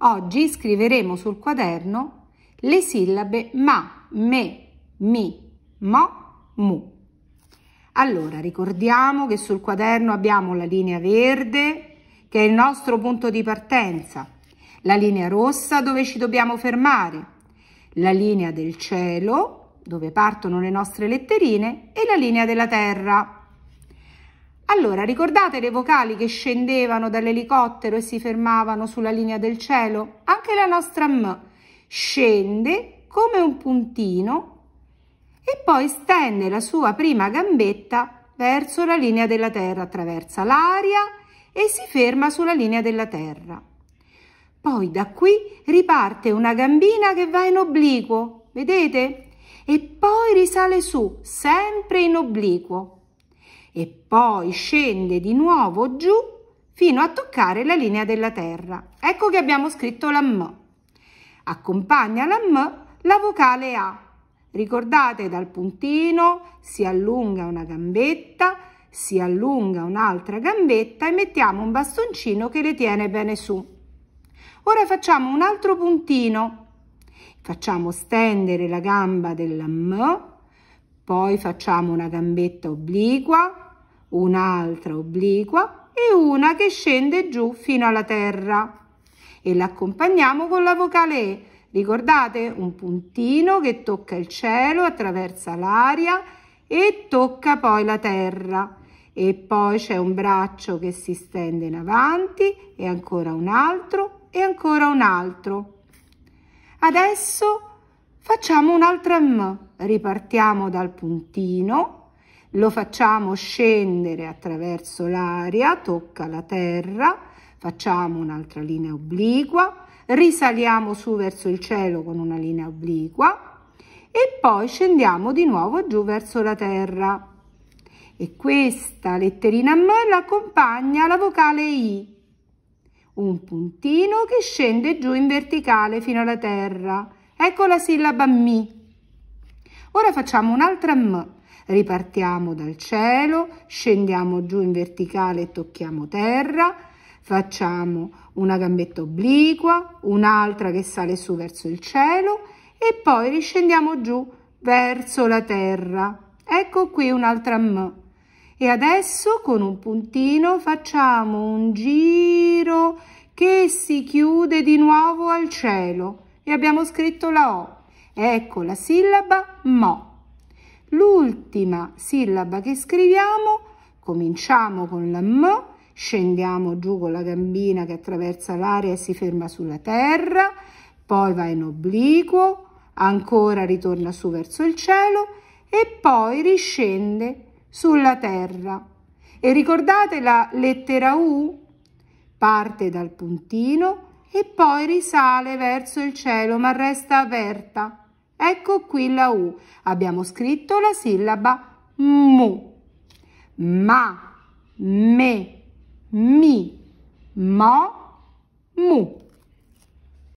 Oggi scriveremo sul quaderno le sillabe ma, me, mi, mo, mu. Allora, ricordiamo che sul quaderno abbiamo la linea verde, che è il nostro punto di partenza, la linea rossa dove ci dobbiamo fermare, la linea del cielo dove partono le nostre letterine e la linea della terra allora, ricordate le vocali che scendevano dall'elicottero e si fermavano sulla linea del cielo? Anche la nostra M scende come un puntino e poi stende la sua prima gambetta verso la linea della terra, attraversa l'aria e si ferma sulla linea della terra. Poi da qui riparte una gambina che va in obliquo, vedete? E poi risale su, sempre in obliquo, e poi scende di nuovo giù fino a toccare la linea della terra. Ecco che abbiamo scritto la M. Accompagna la M la vocale A. Ricordate dal puntino si allunga una gambetta, si allunga un'altra gambetta e mettiamo un bastoncino che le tiene bene su. Ora facciamo un altro puntino. Facciamo stendere la gamba della M poi facciamo una gambetta obliqua, un'altra obliqua e una che scende giù fino alla terra e l'accompagniamo con la vocale E. Ricordate un puntino che tocca il cielo, attraversa l'aria e tocca poi la terra e poi c'è un braccio che si stende in avanti e ancora un altro e ancora un altro. Adesso Facciamo un'altra M, ripartiamo dal puntino, lo facciamo scendere attraverso l'aria, tocca la terra, facciamo un'altra linea obliqua, risaliamo su verso il cielo con una linea obliqua e poi scendiamo di nuovo giù verso la terra. E questa letterina M l'accompagna la vocale I, un puntino che scende giù in verticale fino alla terra Ecco la sillaba mi. Ora facciamo un'altra m. Ripartiamo dal cielo, scendiamo giù in verticale e tocchiamo terra, facciamo una gambetta obliqua, un'altra che sale su verso il cielo e poi riscendiamo giù verso la terra. Ecco qui un'altra M. E adesso con un puntino facciamo un giro che si chiude di nuovo al cielo e abbiamo scritto la O. Ecco la sillaba mo. L'ultima sillaba che scriviamo, cominciamo con la M, scendiamo giù con la gambina che attraversa l'aria e si ferma sulla terra, poi va in obliquo, ancora ritorna su verso il cielo e poi riscende sulla terra. E ricordate la lettera U? Parte dal puntino, e poi risale verso il cielo ma resta aperta. Ecco qui la U. Abbiamo scritto la sillaba mu. Ma, me, mi, mo, mu.